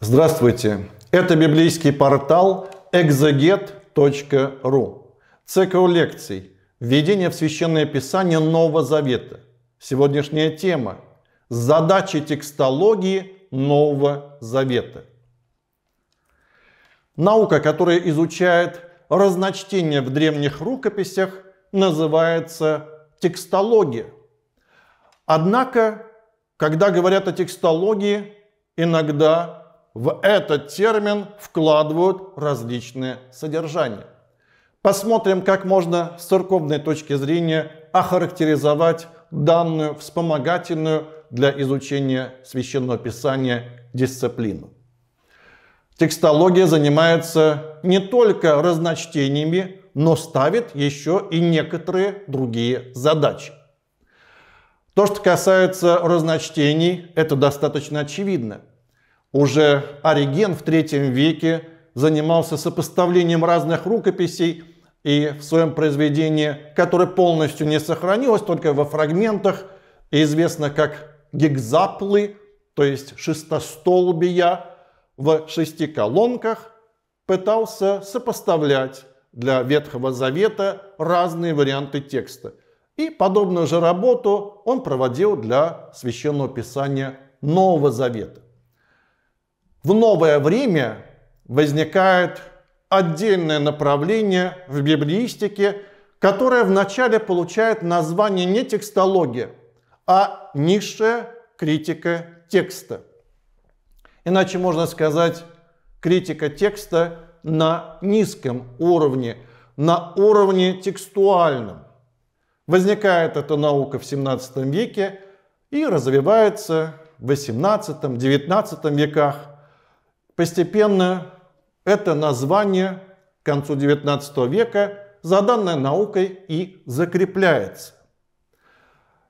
Здравствуйте! Это библейский портал exeget.ru. Цикл лекций «Введение в Священное Писание Нового Завета». Сегодняшняя тема – задачи текстологии Нового Завета. Наука, которая изучает разночтение в древних рукописях, называется текстология. Однако, когда говорят о текстологии, иногда в этот термин вкладывают различные содержания. Посмотрим, как можно с церковной точки зрения охарактеризовать данную вспомогательную для изучения священного писания дисциплину. Текстология занимается не только разночтениями, но ставит еще и некоторые другие задачи. То, что касается разночтений, это достаточно очевидно. Уже Ориген в III веке занимался сопоставлением разных рукописей и в своем произведении, которое полностью не сохранилось, только во фрагментах, известно как гигзаплы, то есть шестостолбия, в шести колонках пытался сопоставлять для Ветхого Завета разные варианты текста. И подобную же работу он проводил для Священного Писания Нового Завета. В новое время возникает отдельное направление в библиистике, которое вначале получает название не текстология, а низшая критика текста. Иначе можно сказать критика текста на низком уровне, на уровне текстуальном. Возникает эта наука в 17 веке и развивается в 18-19 веках – Постепенно это название к концу XIX века за данной наукой и закрепляется.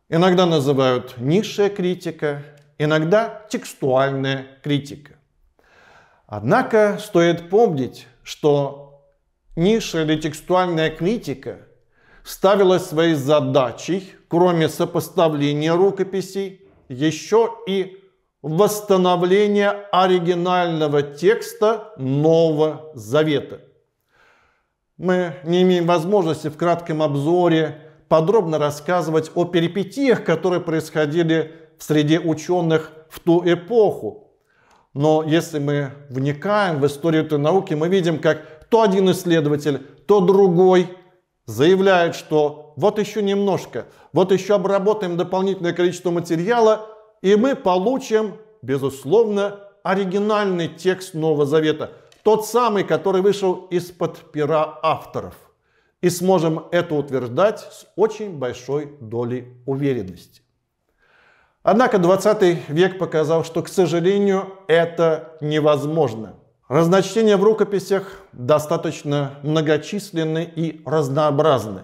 Иногда называют низшая критика, иногда текстуальная критика. Однако стоит помнить, что ниша или текстуальная критика ставила своей задачей, кроме сопоставления рукописей, еще и восстановление оригинального текста Нового Завета. Мы не имеем возможности в кратком обзоре подробно рассказывать о перипетиях, которые происходили в среде ученых в ту эпоху. Но если мы вникаем в историю этой науки, мы видим, как то один исследователь, то другой заявляет, что вот еще немножко, вот еще обработаем дополнительное количество материала, и мы получим, безусловно, оригинальный текст Нового Завета, тот самый, который вышел из-под пера авторов. И сможем это утверждать с очень большой долей уверенности. Однако 20 век показал, что, к сожалению, это невозможно. Разночтения в рукописях достаточно многочисленны и разнообразны.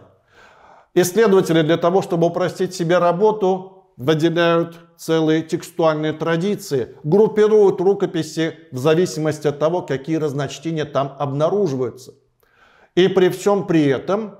Исследователи для того, чтобы упростить себе работу, выделяют целые текстуальные традиции, группируют рукописи в зависимости от того, какие разночтения там обнаруживаются. И при всем при этом,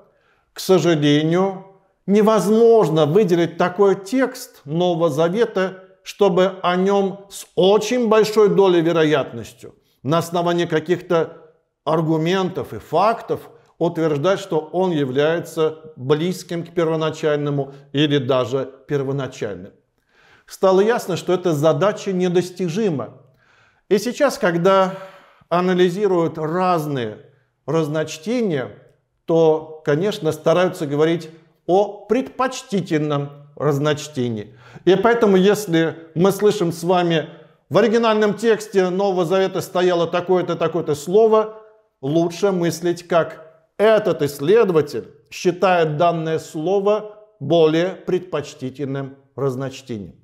к сожалению, невозможно выделить такой текст Нового Завета, чтобы о нем с очень большой долей вероятностью, на основании каких-то аргументов и фактов – утверждать, что он является близким к первоначальному или даже первоначальным. Стало ясно, что эта задача недостижима. И сейчас, когда анализируют разные разночтения, то, конечно, стараются говорить о предпочтительном разночтении. И поэтому, если мы слышим с вами в оригинальном тексте Нового Завета стояло такое-то, такое-то слово, лучше мыслить как этот исследователь считает данное слово более предпочтительным разночтением.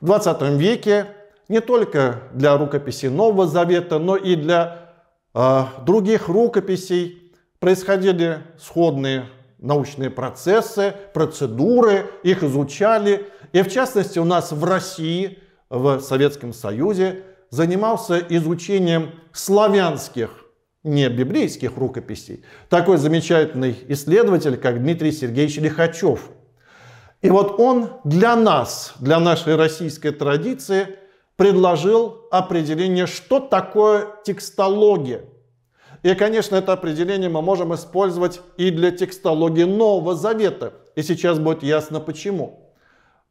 В 20 веке не только для рукописи Нового Завета, но и для э, других рукописей происходили сходные научные процессы, процедуры, их изучали. И в частности у нас в России, в Советском Союзе, занимался изучением славянских не библейских рукописей, такой замечательный исследователь, как Дмитрий Сергеевич Лихачев. И вот он для нас, для нашей российской традиции, предложил определение, что такое текстология. И, конечно, это определение мы можем использовать и для текстологии Нового Завета. И сейчас будет ясно почему.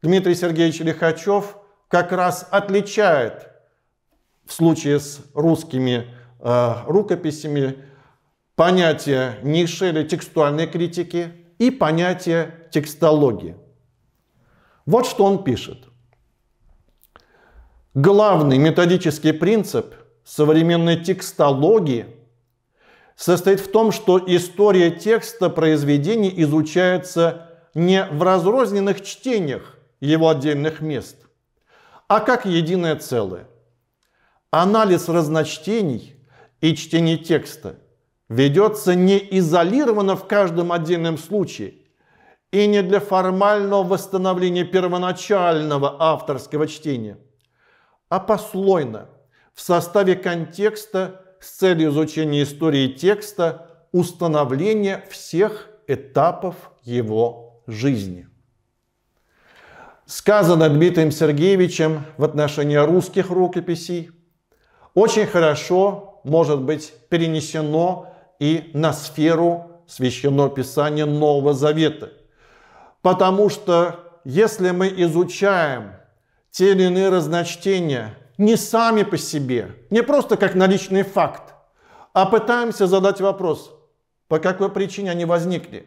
Дмитрий Сергеевич Лихачев как раз отличает в случае с русскими Э, рукописями понятие или текстуальной критики и понятие текстологии. Вот что он пишет. Главный методический принцип современной текстологии состоит в том, что история текста произведения изучается не в разрозненных чтениях его отдельных мест, а как единое целое. Анализ разночтений – и чтение текста ведется не изолированно в каждом отдельном случае и не для формального восстановления первоначального авторского чтения, а послойно, в составе контекста с целью изучения истории текста, установления всех этапов его жизни. Сказано Дмитрием Сергеевичем в отношении русских рукописей очень хорошо может быть перенесено и на сферу Священного Писания Нового Завета. Потому что если мы изучаем те или иные разночтения не сами по себе, не просто как наличный факт, а пытаемся задать вопрос, по какой причине они возникли,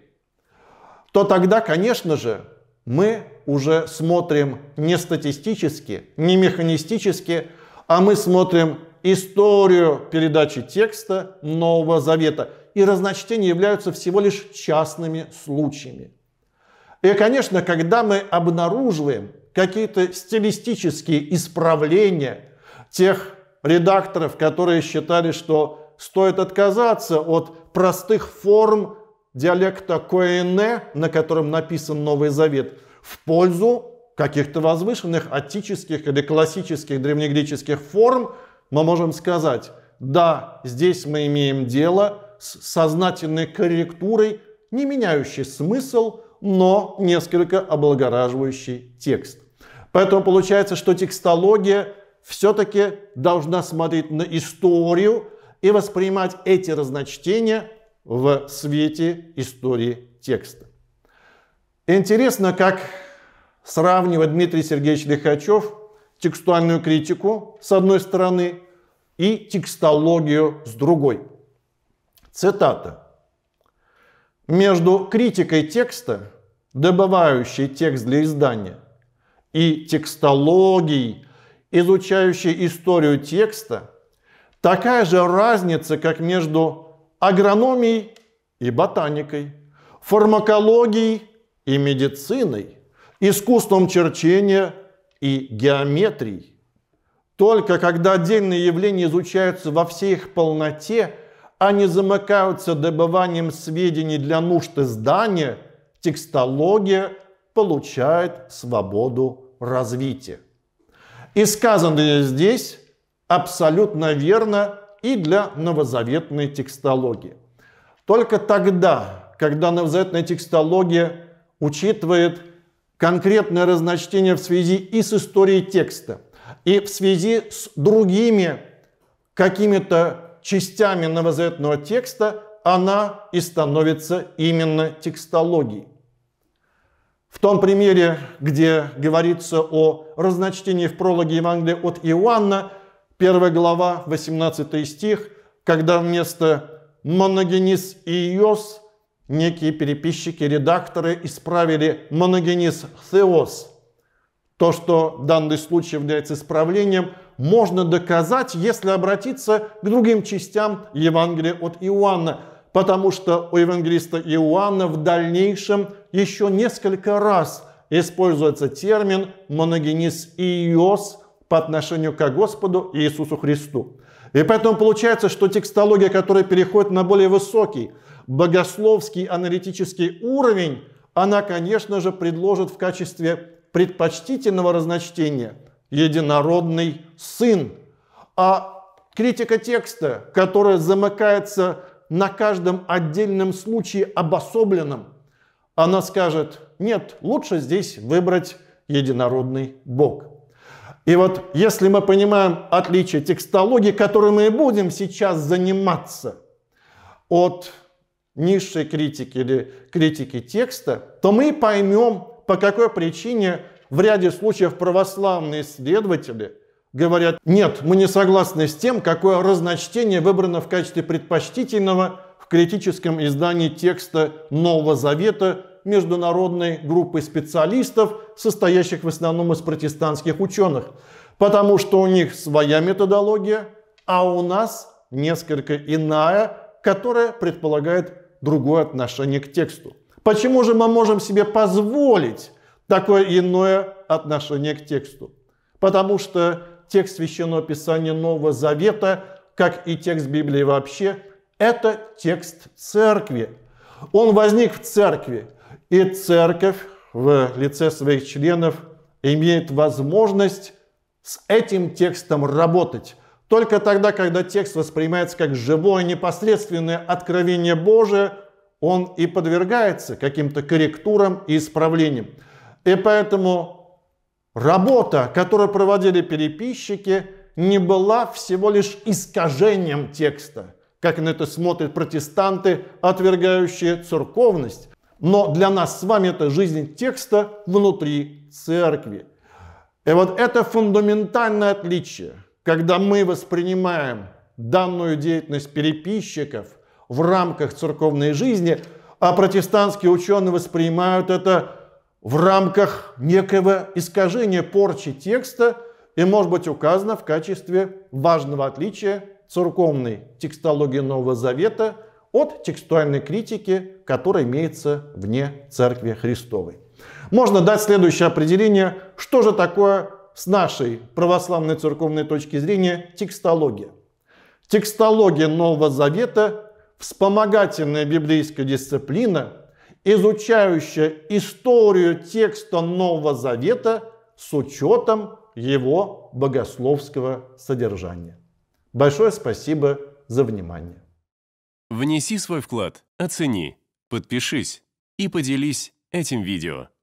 то тогда, конечно же, мы уже смотрим не статистически, не механистически, а мы смотрим историю передачи текста Нового Завета. И разночтения являются всего лишь частными случаями. И, конечно, когда мы обнаруживаем какие-то стилистические исправления тех редакторов, которые считали, что стоит отказаться от простых форм диалекта Коэне, на котором написан Новый Завет, в пользу каких-то возвышенных отических или классических древнегреческих форм, мы можем сказать, да, здесь мы имеем дело с сознательной корректурой, не меняющей смысл, но несколько облагораживающий текст. Поэтому получается, что текстология все-таки должна смотреть на историю и воспринимать эти разночтения в свете истории текста. Интересно, как сравнивает Дмитрий Сергеевич Лихачев текстуальную критику с одной стороны и текстологию с другой. Цитата. Между критикой текста, добывающей текст для издания, и текстологией, изучающей историю текста, такая же разница, как между агрономией и ботаникой, фармакологией и медициной, искусством черчения и геометрий. Только когда отдельные явления изучаются во всей их полноте, а не замыкаются добыванием сведений для нужд издания, текстология получает свободу развития. И сказанное здесь абсолютно верно и для новозаветной текстологии. Только тогда, когда новозаветная текстология учитывает конкретное разночтение в связи и с историей текста, и в связи с другими какими-то частями новозаветного текста, она и становится именно текстологией. В том примере, где говорится о разночтении в прологе Евангелия от Иоанна, 1 глава, 18 стих, когда вместо «моногенис и Иос» некие переписчики, редакторы исправили моногенез «Theos». То, что данный случай является исправлением, можно доказать, если обратиться к другим частям Евангелия от Иоанна, потому что у евангелиста Иоанна в дальнейшем еще несколько раз используется термин «моногенез Иос» по отношению к Господу Иисусу Христу. И поэтому получается, что текстология, которая переходит на более высокий – богословский аналитический уровень она, конечно же, предложит в качестве предпочтительного разночтения «единородный сын». А критика текста, которая замыкается на каждом отдельном случае обособленном, она скажет «нет, лучше здесь выбрать единородный Бог». И вот если мы понимаем отличие текстологии, которой мы и будем сейчас заниматься, от низшей критики или критики текста, то мы поймем, по какой причине в ряде случаев православные исследователи говорят, нет, мы не согласны с тем, какое разночтение выбрано в качестве предпочтительного в критическом издании текста Нового Завета международной группы специалистов, состоящих в основном из протестантских ученых, потому что у них своя методология, а у нас несколько иная, которая предполагает другое отношение к тексту. Почему же мы можем себе позволить такое иное отношение к тексту? Потому что текст Священного Писания Нового Завета, как и текст Библии вообще, это текст церкви. Он возник в церкви, и церковь в лице своих членов имеет возможность с этим текстом работать, только тогда, когда текст воспринимается как живое непосредственное откровение Божие, он и подвергается каким-то корректурам и исправлениям. И поэтому работа, которую проводили переписчики, не была всего лишь искажением текста, как на это смотрят протестанты, отвергающие церковность. Но для нас с вами это жизнь текста внутри церкви. И вот это фундаментальное отличие когда мы воспринимаем данную деятельность переписчиков в рамках церковной жизни, а протестантские ученые воспринимают это в рамках некого искажения порчи текста и может быть указано в качестве важного отличия церковной текстологии Нового Завета от текстуальной критики, которая имеется вне Церкви Христовой. Можно дать следующее определение, что же такое с нашей православной церковной точки зрения текстология. Текстология Нового Завета – вспомогательная библейская дисциплина, изучающая историю текста Нового Завета с учетом его богословского содержания. Большое спасибо за внимание. Внеси свой вклад, оцени, подпишись и поделись этим видео.